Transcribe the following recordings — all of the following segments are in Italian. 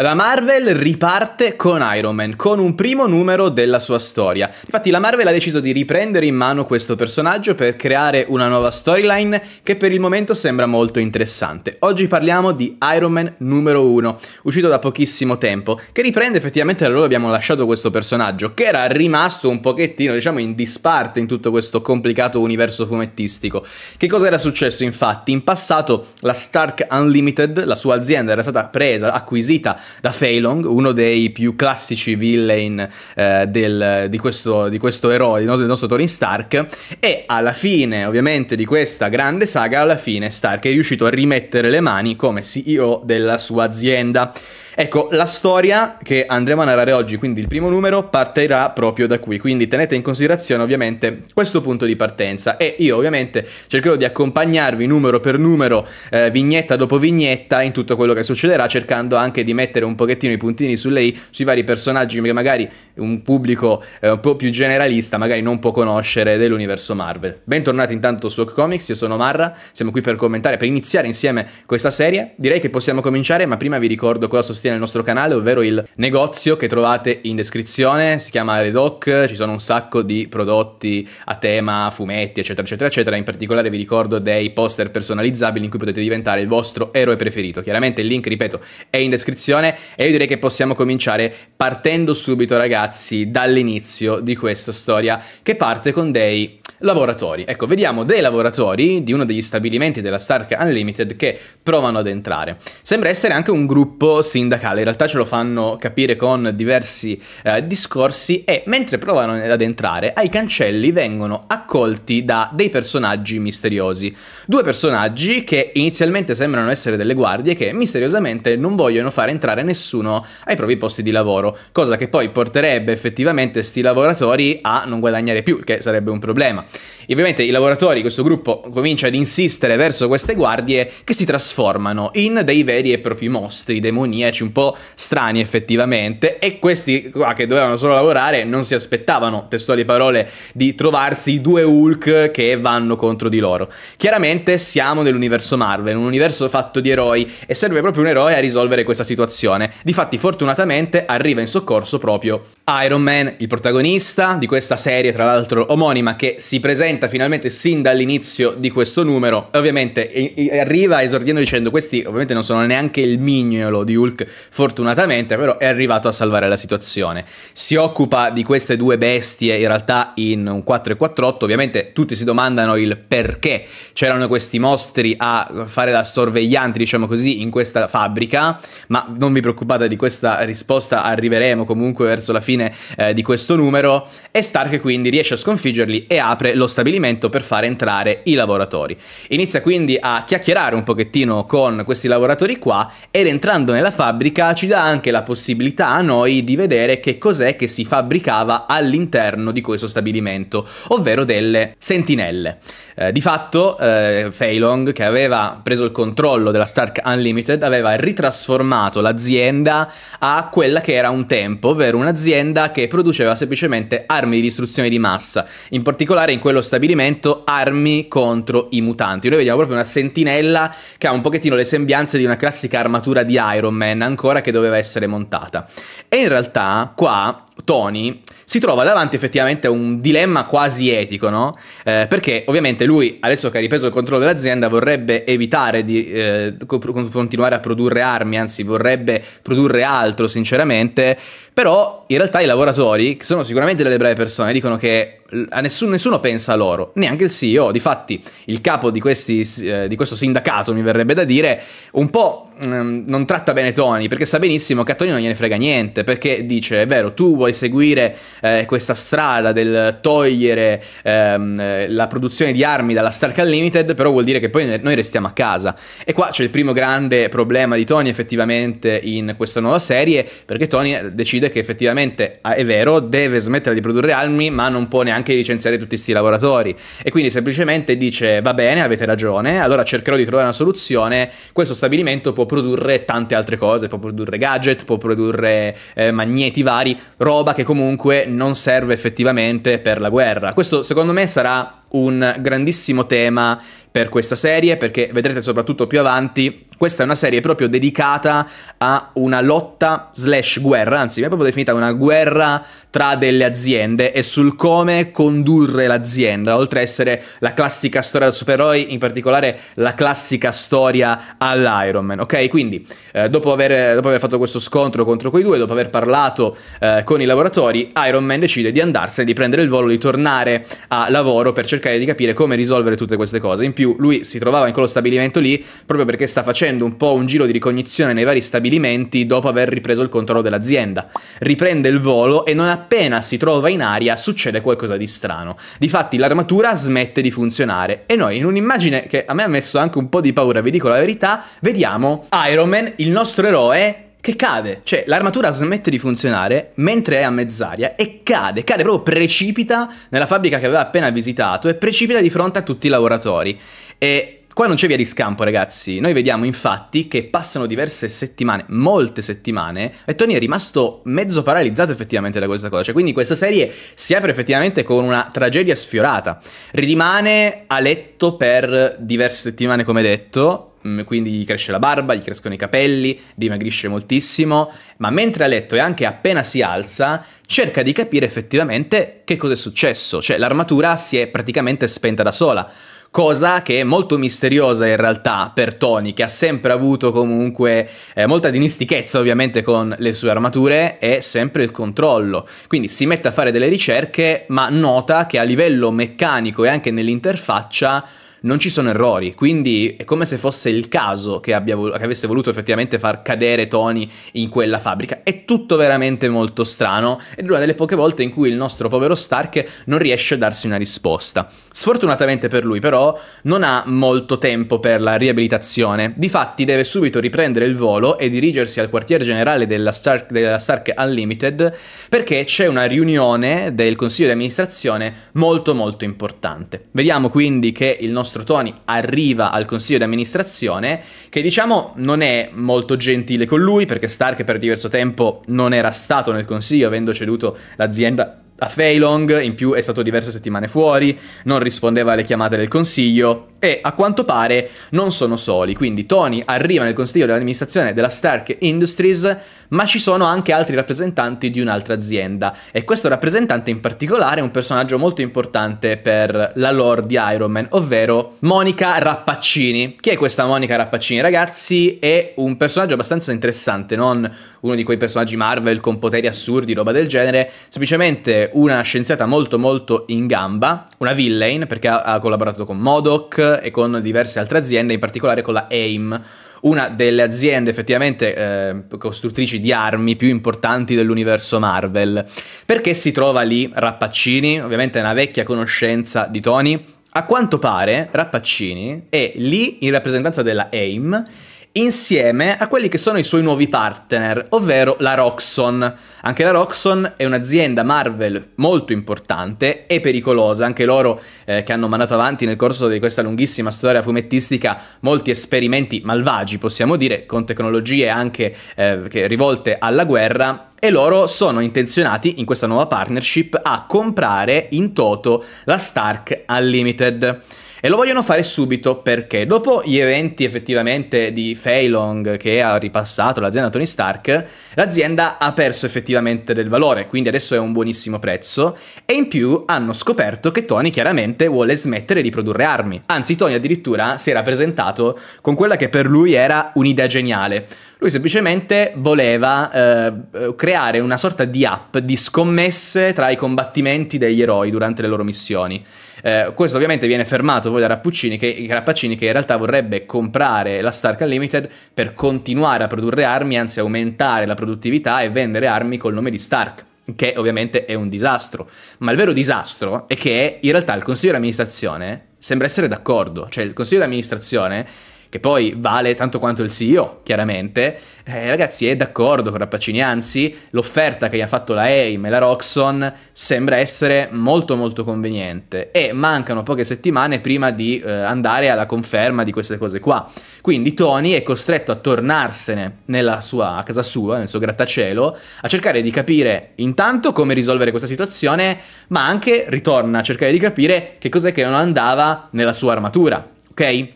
La Marvel riparte con Iron Man, con un primo numero della sua storia. Infatti la Marvel ha deciso di riprendere in mano questo personaggio per creare una nuova storyline che per il momento sembra molto interessante. Oggi parliamo di Iron Man numero 1, uscito da pochissimo tempo, che riprende effettivamente da dove abbiamo lasciato questo personaggio, che era rimasto un pochettino, diciamo, in disparte in tutto questo complicato universo fumettistico. Che cosa era successo infatti? In passato la Stark Unlimited, la sua azienda, era stata presa, acquisita da Feilong, uno dei più classici villain eh, del, di, questo, di, questo, eroe, del nostro Tony Stark, e alla fine ovviamente di questa grande saga, alla fine Stark è riuscito a rimettere le mani come CEO della sua azienda. Ecco, la storia che andremo a narrare oggi, quindi il primo numero, partirà proprio da qui, quindi tenete in considerazione ovviamente questo punto di partenza e io ovviamente cercherò di accompagnarvi numero per numero, eh, vignetta dopo vignetta in tutto quello che succederà, cercando anche di mettere un pochettino i puntini su lei, sui vari personaggi che magari un pubblico eh, un po' più generalista magari non può conoscere dell'universo Marvel. Bentornati intanto su Oak Comics, io sono Marra, siamo qui per commentare, per iniziare insieme questa serie, direi che possiamo cominciare, ma prima vi ricordo cosa sostiene esiste nel nostro canale, ovvero il negozio che trovate in descrizione, si chiama Redoc, ci sono un sacco di prodotti a tema, fumetti, eccetera, eccetera, eccetera. In particolare vi ricordo dei poster personalizzabili in cui potete diventare il vostro eroe preferito. Chiaramente il link, ripeto, è in descrizione e io direi che possiamo cominciare partendo subito, ragazzi, dall'inizio di questa storia che parte con dei Lavoratori. Ecco, vediamo dei lavoratori di uno degli stabilimenti della Stark Unlimited che provano ad entrare. Sembra essere anche un gruppo sindacale, in realtà ce lo fanno capire con diversi eh, discorsi e mentre provano ad entrare, ai cancelli vengono accolti da dei personaggi misteriosi. Due personaggi che inizialmente sembrano essere delle guardie che misteriosamente non vogliono far entrare nessuno ai propri posti di lavoro, cosa che poi porterebbe effettivamente sti lavoratori a non guadagnare più, che sarebbe un problema. E ovviamente i lavoratori, questo gruppo comincia ad insistere verso queste guardie che si trasformano in dei veri e propri mostri demoniaci, un po' strani effettivamente, e questi qua che dovevano solo lavorare non si aspettavano, testuali parole, di trovarsi due Hulk che vanno contro di loro. Chiaramente siamo nell'universo Marvel, un universo fatto di eroi, e serve proprio un eroe a risolvere questa situazione. Difatti, fortunatamente, arriva in soccorso proprio Iron Man, il protagonista di questa serie, tra l'altro omonima, che si presenta finalmente sin dall'inizio di questo numero. Ovviamente e, e arriva esordiendo dicendo questi ovviamente non sono neanche il mignolo di Hulk fortunatamente, però è arrivato a salvare la situazione. Si occupa di queste due bestie in realtà in un 4 e 48, ovviamente tutti si domandano il perché c'erano questi mostri a fare da sorveglianti, diciamo così, in questa fabbrica, ma non vi preoccupate di questa risposta, arriveremo comunque verso la fine eh, di questo numero e Stark quindi riesce a sconfiggerli e apre apre lo stabilimento per fare entrare i lavoratori. Inizia quindi a chiacchierare un pochettino con questi lavoratori qua ed entrando nella fabbrica ci dà anche la possibilità a noi di vedere che cos'è che si fabbricava all'interno di questo stabilimento, ovvero delle sentinelle. Eh, di fatto, eh, Feilong, che aveva preso il controllo della Stark Unlimited, aveva ritrasformato l'azienda a quella che era un tempo, ovvero un'azienda che produceva semplicemente armi di distruzione di massa, in particolare in quello stabilimento armi contro i mutanti. Noi vediamo proprio una sentinella che ha un pochettino le sembianze di una classica armatura di Iron Man, ancora che doveva essere montata. E in realtà qua Tony si trova davanti effettivamente a un dilemma quasi etico, no? Eh, perché ovviamente lui, adesso che ha ripreso il controllo dell'azienda, vorrebbe evitare di eh, continuare a produrre armi, anzi vorrebbe produrre altro, sinceramente però in realtà i lavoratori, che sono sicuramente delle brave persone, dicono che a nessuno, nessuno pensa a loro, neanche il CEO. Difatti, il capo di, questi, eh, di questo sindacato, mi verrebbe da dire, un po' mh, mm, non tratta bene Tony, perché sa benissimo che a Tony non gliene frega niente, perché dice, è vero, tu vuoi seguire eh, questa strada del togliere ehm, eh, la produzione di armi dalla Stark Unlimited, però vuol dire che poi noi restiamo a casa. E qua c'è il primo grande problema di Tony effettivamente in questa nuova serie, perché Tony decide vede che effettivamente ah, è vero, deve smettere di produrre armi, ma non può neanche licenziare tutti questi lavoratori. E quindi semplicemente dice: Va bene, avete ragione, allora cercherò di trovare una soluzione. Questo stabilimento può produrre tante altre cose, può produrre gadget, può produrre eh, magneti vari, roba che comunque non serve effettivamente per la guerra. Questo secondo me sarà un grandissimo tema per questa serie, perché vedrete soprattutto più avanti, questa è una serie proprio dedicata a una lotta slash guerra, anzi mi è proprio definita una guerra tra delle aziende e sul come condurre l'azienda, oltre a essere la classica storia del supereroi, in particolare la classica storia all'Iron Man, ok? Quindi eh, dopo, aver, dopo, aver, fatto questo scontro contro quei due, dopo aver parlato eh, con i lavoratori, Iron Man decide di andarsene, di prendere il volo, di tornare a lavoro per cercare cercare di capire come risolvere tutte queste cose. In più lui si trovava in quello stabilimento lì proprio perché sta facendo un po' un giro di ricognizione nei vari stabilimenti dopo aver ripreso il controllo dell'azienda. Riprende il volo e non appena si trova in aria succede qualcosa di strano. Difatti l'armatura smette di funzionare e noi in un'immagine che a me ha messo anche un po' di paura, vi dico la verità, vediamo Iron Man, il nostro eroe, che cade, cioè l'armatura smette di funzionare mentre è a mezz'aria e cade, cade proprio precipita nella fabbrica che aveva appena visitato e precipita di fronte a tutti i lavoratori. E Qua non c'è via di scampo, ragazzi. Noi vediamo infatti che passano diverse settimane, molte settimane, e Tony è rimasto mezzo paralizzato effettivamente da questa cosa. Cioè, quindi questa serie si apre effettivamente con una tragedia sfiorata. Rimane a letto per diverse settimane, come detto, Mm, quindi gli cresce la barba, gli crescono i capelli, dimagrisce moltissimo, ma mentre a letto e anche appena si alza, cerca di capire effettivamente che cosa è successo, cioè l'armatura si è praticamente spenta da sola. Cosa che è molto misteriosa in realtà per Tony, che ha sempre avuto comunque eh, molta dinistichezza ovviamente con le sue armature e sempre il controllo. Quindi si mette a fare delle ricerche, ma nota che a livello meccanico e anche nell'interfaccia non ci sono errori, quindi è come se fosse il caso che, abbia, che avesse voluto effettivamente far cadere Tony in quella fabbrica. È tutto veramente molto strano ed è una delle poche volte in cui il nostro povero Stark non riesce a darsi una risposta. Sfortunatamente per lui però non ha molto tempo per la riabilitazione, difatti deve subito riprendere il volo e dirigersi al quartier generale della Stark, della Stark Unlimited perché c'è una riunione del consiglio di amministrazione molto molto importante. Vediamo quindi che il nostro nostro Tony arriva al consiglio di amministrazione che diciamo non è molto gentile con lui perché Stark per diverso tempo non era stato nel consiglio avendo ceduto l'azienda a Feilong, in più è stato diverse settimane fuori, non rispondeva alle chiamate del consiglio e a quanto pare non sono soli, quindi Tony arriva nel consiglio dell'amministrazione della Stark Industries, ma ci sono anche altri rappresentanti di un'altra azienda e questo rappresentante in particolare è un personaggio molto importante per la lore di Iron Man, ovvero Monica Rappaccini. Chi è questa Monica Rappaccini? Ragazzi, è un personaggio abbastanza interessante, non uno di quei personaggi Marvel con poteri assurdi, roba del genere, semplicemente comunque una scienziata molto molto in gamba, una villain perché ha, ha collaborato con Modoc e con diverse altre aziende, in particolare con la AIM, una delle aziende effettivamente eh, costruttrici di armi più importanti dell'universo Marvel. Perché si trova lì Rappaccini? Ovviamente è una vecchia conoscenza di Tony. A quanto pare Rappaccini è lì in rappresentanza della AIM insieme a quelli che sono i suoi nuovi partner, ovvero la Roxxon. Anche la Roxxon è un'azienda Marvel molto importante e pericolosa, anche loro eh, che hanno mandato avanti nel corso di questa lunghissima storia fumettistica molti esperimenti malvagi, possiamo dire, con tecnologie anche eh, rivolte alla guerra, e loro sono intenzionati in questa nuova partnership a comprare in toto la Stark Unlimited. E lo vogliono fare subito perché dopo gli eventi effettivamente di Feilong che ha ripassato l'azienda Tony Stark, l'azienda ha perso effettivamente del valore, quindi adesso è un buonissimo prezzo e in più hanno scoperto che Tony chiaramente vuole smettere di produrre armi. Anzi, Tony addirittura si era presentato con quella che per lui era un'idea geniale, lui semplicemente voleva eh, eh, creare una sorta di app di scommesse tra i combattimenti degli eroi durante le loro missioni. Eh, questo ovviamente viene fermato poi da Rappuccini che, Rappaccini che in realtà vorrebbe comprare la Stark Unlimited per continuare a produrre armi, anzi aumentare la produttività e vendere armi col nome di Stark che ovviamente è un disastro. Ma il vero disastro è che in realtà il consiglio di amministrazione sembra essere d'accordo, cioè il consiglio di amministrazione che poi vale tanto quanto il CEO, chiaramente, eh, ragazzi è d'accordo con Rappacini, anzi l'offerta che gli ha fatto la AIM e la Roxon sembra essere molto molto conveniente e mancano poche settimane prima di eh, andare alla conferma di queste cose qua. Quindi Tony è costretto a tornarsene sua, a casa sua, nel suo grattacielo, a cercare di capire intanto come risolvere questa situazione, ma anche ritorna a cercare di capire che cos'è che non andava nella sua armatura, ok?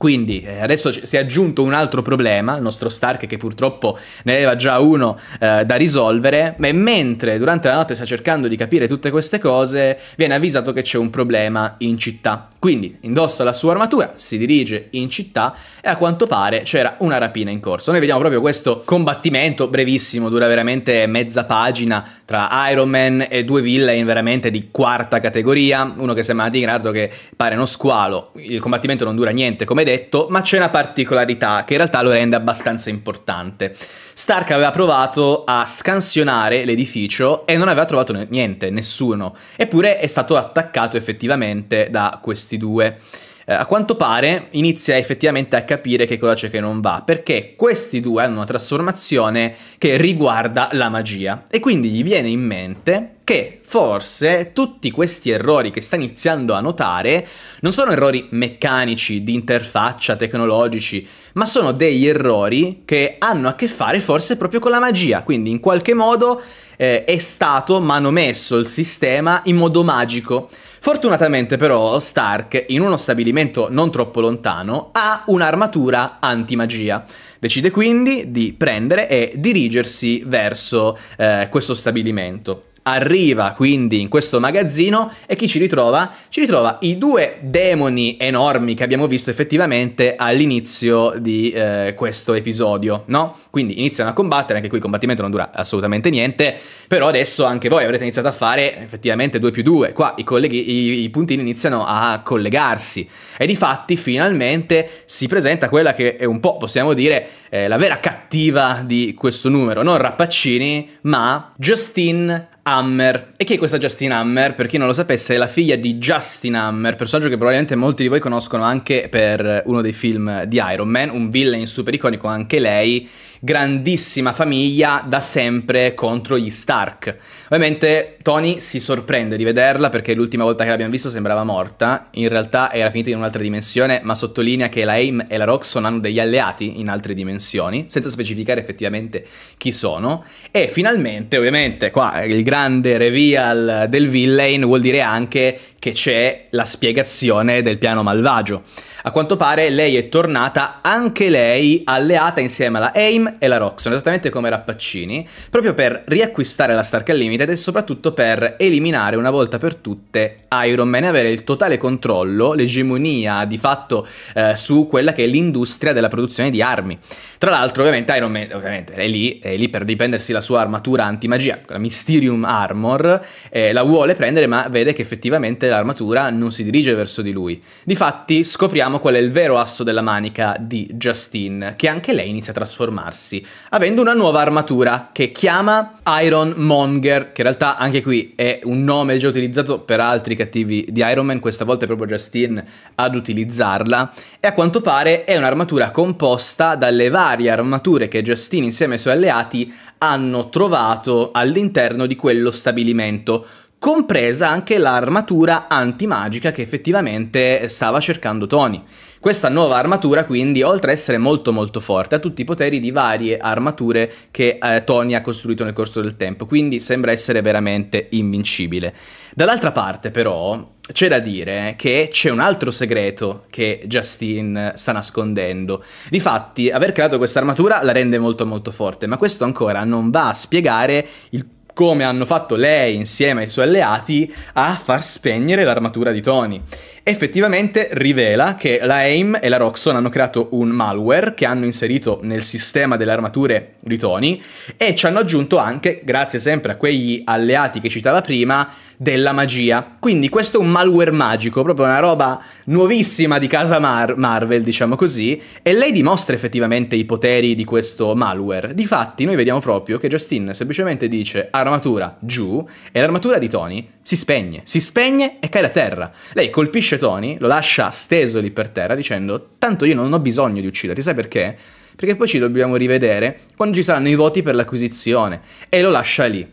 Quindi eh, adesso si è aggiunto un altro problema, il nostro Stark che purtroppo ne aveva già uno eh, da risolvere, ma mentre durante la notte sta cercando di capire tutte queste cose, viene avvisato che c'è un problema in città. Quindi indossa la sua armatura, si dirige in città e a quanto pare c'era una rapina in corso. Noi vediamo proprio questo combattimento brevissimo, dura veramente mezza pagina, tra Iron Man e due villain veramente di quarta categoria, uno che sembra di grado che pare uno squalo, il combattimento non dura niente come detto, ma c'è una particolarità che in realtà lo rende abbastanza importante. Stark aveva provato a scansionare l'edificio e non aveva trovato niente, nessuno, eppure è stato attaccato effettivamente da questi due eh, a quanto pare inizia effettivamente a capire che cosa c'è che non va, perché questi due hanno una trasformazione che riguarda la magia e quindi gli viene in mente che forse tutti questi errori che sta iniziando a notare non sono errori meccanici, di interfaccia, tecnologici, ma sono degli errori che hanno a che fare forse proprio con la magia, quindi in qualche modo eh, è stato manomesso il sistema in modo magico. Fortunatamente però Stark, in uno stabilimento non troppo lontano, ha un'armatura antimagia. Decide quindi di prendere e dirigersi verso eh, questo stabilimento arriva quindi in questo magazzino e chi ci ritrova? Ci ritrova i due demoni enormi che abbiamo visto effettivamente all'inizio di eh, questo episodio, no? Quindi iniziano a combattere, anche qui il combattimento non dura assolutamente niente, però adesso anche voi avrete iniziato a fare effettivamente 2 più 2, qua i, colleghi, i, i puntini iniziano a collegarsi e di fatti finalmente si presenta quella che è un po' possiamo dire eh, la vera cattiva di questo numero, non Rappaccini ma Justin Hammer. E chi è questa Justin Hammer? Per chi non lo sapesse, è la figlia di Justin Hammer, personaggio che probabilmente molti di voi conoscono anche per eh, uno dei film di Iron Man, un villain super iconico anche lei grandissima famiglia da sempre contro gli Stark. Ovviamente Tony si sorprende di vederla perché l'ultima volta che l'abbiamo vista sembrava morta, in realtà era finita in un'altra dimensione, ma sottolinea che la AIM e la Roxxon hanno degli alleati in altre dimensioni, senza specificare effettivamente chi sono, e finalmente, ovviamente, qua il grande reveal del villain vuol dire anche che c'è la spiegazione del piano malvagio. A quanto pare lei è tornata anche lei alleata insieme alla AIM e la Roxxon, esattamente come Rappaccini, proprio per riacquistare la Stark Unlimited e soprattutto per eliminare una volta per tutte Iron Man e avere il totale controllo, l'egemonia di fatto eh, su quella che è l'industria della produzione di armi. Tra l'altro ovviamente Iron Man ovviamente, è, lì, è lì per riprendersi la sua armatura antimagia, la Mysterium Armor, eh, la vuole prendere ma vede che effettivamente l'armatura non si dirige verso di lui. Difatti scopriamo vediamo qual è il vero asso della manica di Justine, che anche lei inizia a trasformarsi, avendo una nuova armatura che chiama Iron Monger, che in realtà anche qui è un nome già utilizzato per altri cattivi di Iron Man, questa volta è proprio Justine ad utilizzarla, e a quanto pare è un'armatura composta dalle varie armature che Justine insieme ai suoi alleati hanno trovato all'interno di quello stabilimento, compresa anche l'armatura antimagica che effettivamente stava cercando Tony. Questa nuova armatura quindi, oltre ad essere molto molto forte, ha tutti i poteri di varie armature che eh, Tony ha costruito nel corso del tempo, quindi sembra essere veramente invincibile. Dall'altra parte però c'è da dire che c'è un altro segreto che Justin sta nascondendo. Difatti, aver creato questa armatura la rende molto molto forte, ma questo ancora non va a spiegare il come hanno fatto lei insieme ai suoi alleati a far spegnere l'armatura di Tony effettivamente rivela che la AIM e la Roxxon hanno creato un malware che hanno inserito nel sistema delle armature di Tony e ci hanno aggiunto anche, grazie sempre a quegli alleati che citava prima, della magia. Quindi questo è un malware magico, proprio una roba nuovissima di casa Mar Marvel, diciamo così, e lei dimostra effettivamente i poteri di questo malware. Difatti noi vediamo proprio che Justin semplicemente dice armatura giù e l'armatura di Tony si spegne, si spegne e cade a terra. Lei colpisce colpisce Tony, lo lascia steso lì per terra dicendo tanto io non ho bisogno di ucciderti, sai perché? Perché poi ci dobbiamo rivedere quando ci saranno i voti per l'acquisizione e lo lascia lì.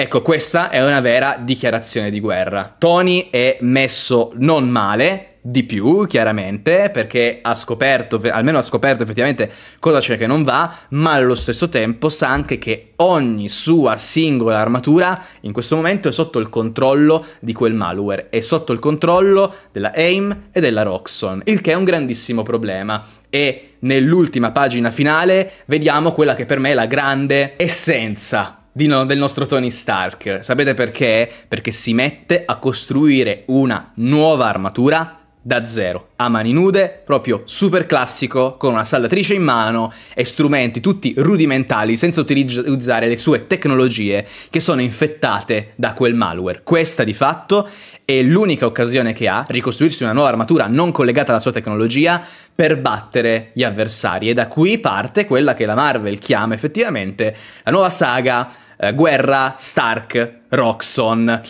Ecco, questa è una vera dichiarazione di guerra. Tony è messo non male, di più chiaramente, perché ha scoperto, almeno ha scoperto effettivamente cosa c'è che non va, ma allo stesso tempo sa anche che ogni sua singola armatura in questo momento è sotto il controllo di quel malware, è sotto il controllo della AIM e della Roxxon, il che è un grandissimo problema. E nell'ultima pagina finale vediamo quella che per me è la grande essenza no, del nostro Tony Stark. Sapete perché? Perché si mette a costruire una nuova armatura da zero, a mani nude, proprio super classico, con una saldatrice in mano e strumenti tutti rudimentali, senza utilizzare le sue tecnologie che sono infettate da quel malware. Questa di fatto è l'unica occasione che ha, ricostruirsi una nuova armatura non collegata alla sua tecnologia, per battere gli avversari. E da qui parte quella che la Marvel chiama effettivamente la nuova saga eh, Guerra Stark Roxxon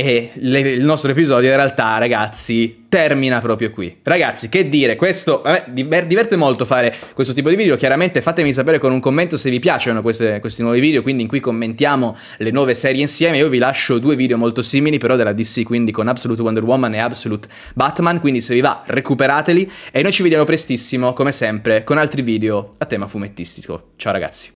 e le, il nostro episodio in realtà, ragazzi, termina proprio qui. Ragazzi, che dire, questo Vabbè, me diverte molto fare questo tipo di video, chiaramente fatemi sapere con un commento se vi piacciono queste, questi nuovi video, quindi in cui commentiamo le nuove serie insieme, io vi lascio due video molto simili però della DC, quindi con Absolute Wonder Woman e Absolute Batman, quindi se vi va recuperateli e noi ci vediamo prestissimo, come sempre, con altri video a tema fumettistico. Ciao ragazzi.